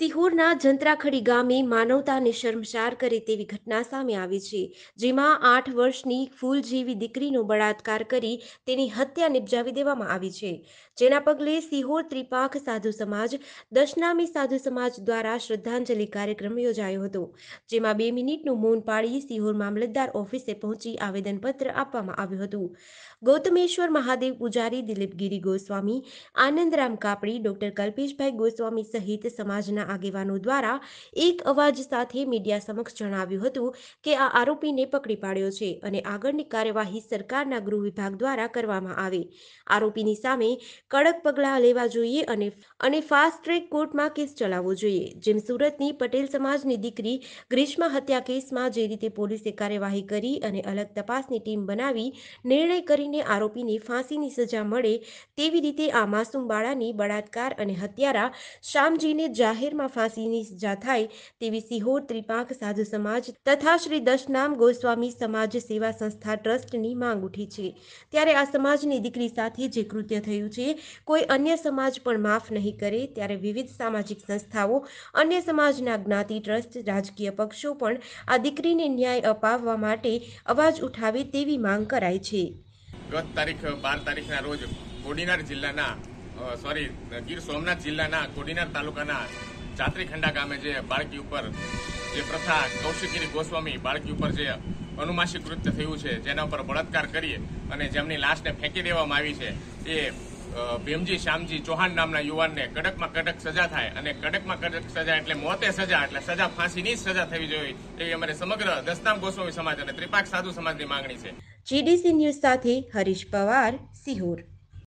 સિહોરના જંત્રાખડી ગામે માનવતાને શર્મસાર કરે તેવી ઘટના સામે આવી છે જેમાં આઠ વર્ષની ફૂલ જેવી દીકરીનો બળાત્કાર કરી તેની હત્યા નિપજાવી દેવામાં આવી છે જેના પગલે સિહોર ત્રિપાખ સાધુ સમાજ દશનામી સાધુ સમાજ દ્વારા શ્રદ્ધાંજલિ કાર્યક્રમ યોજાયો હતો જેમાં બે મિનિટનું મૌન પાળી સિહોર મામલતદાર ઓફિસે પહોંચી આવેદનપત્ર આપવામાં આવ્યું હતું ગૌતમેશ્વર મહાદેવ પૂજારી દિલીપગીરી ગોસ્વામી આનંદરામ કાપડી ડોક્ટર કલ્પેશભાઈ ગોસ્વામી સહિત સમાજના આગેવાનો દ્વારા એક અવાજ સાથે મીડિયા સમક્ષ જણાવ્યું હતું કે આ આરોપીને પકડી પાડ્યો છે અને આગળની કાર્યવાહી સરકારના ગૃહ વિભાગ દ્વારા કરવામાં આવે આરોપીની સામે કડક પગલાં લેવા જોઈએ અને અને ફાસ્ટ ટ્રેક કોર્ટમાં કેસ ચલાવવો જોઈએ જેમ સુરતની પટેલ સમાજની દીકરી ગ્રીષ્મા હત્યા કેસમાં જે રીતે પોલીસે કાર્યવાહી કરી અને અલગ તપાસની ટીમ બનાવી નિર્ણય કરીને આરોપીને ફાંસીની સજા મળે તેવી રીતે આ માસૂમ બાળાની બળાત્કાર અને હત્યારા શામજીને જાહેર જેલમાં ફાંસીની સજા થાય તેવી સિહોર ત્રિપાંખ સાધુ સમાજ તથા શ્રી દશનામ ગોસ્વામી સમાજ સેવા સંસ્થા ટ્રસ્ટની માંગ ઉઠી છે ત્યારે આ સમાજની દીકરી સાથે જે કૃત્ય થયું છે કોઈ અન્ય સમાજ પણ માફ નહીં કરે ત્યારે વિવિધ સામાજિક સંસ્થાઓ અન્ય સમાજના જ્ઞાતિ ટ્રસ્ટ રાજકીય પક્ષો પણ આ દીકરીને ન્યાય અપાવવા માટે અવાજ ઉઠાવે તેવી માંગ કરાય છે ગત તારીખ બાર તારીખના રોજ કોડીનાર જિલ્લાના સોરી ગીર સોમનાથ જિલ્લાના કોડીનાર તાલુકાના જાત્રીખંડા ગામે જે બાળકી ઉપર જે પ્રથા કૌશિકીની ગોસ્વામી બાળકી ઉપર જે અનુમાસિક કૃત્ય થયું છે જેના ઉપર બળાત્કાર કરી અને જેમની લાશને ફેંકી દેવામાં આવી છે એ ભીમજી શ્યામજી ચૌહાણ નામના યુવાનને કડકમાં કડક સજા થાય અને કડકમાં કડક સજા એટલે મોતે સજા એટલે સજા ફાંસીની જ સજા થવી જોઈએ એવી અમારે સમગ્ર દસ્તામ ગોસ્વામી સમાજ અને ત્રિપાક સાધુ સમાજની માંગણી છે જીડીસી ન્યૂઝ સાથે હરીશ પવાર સિહોર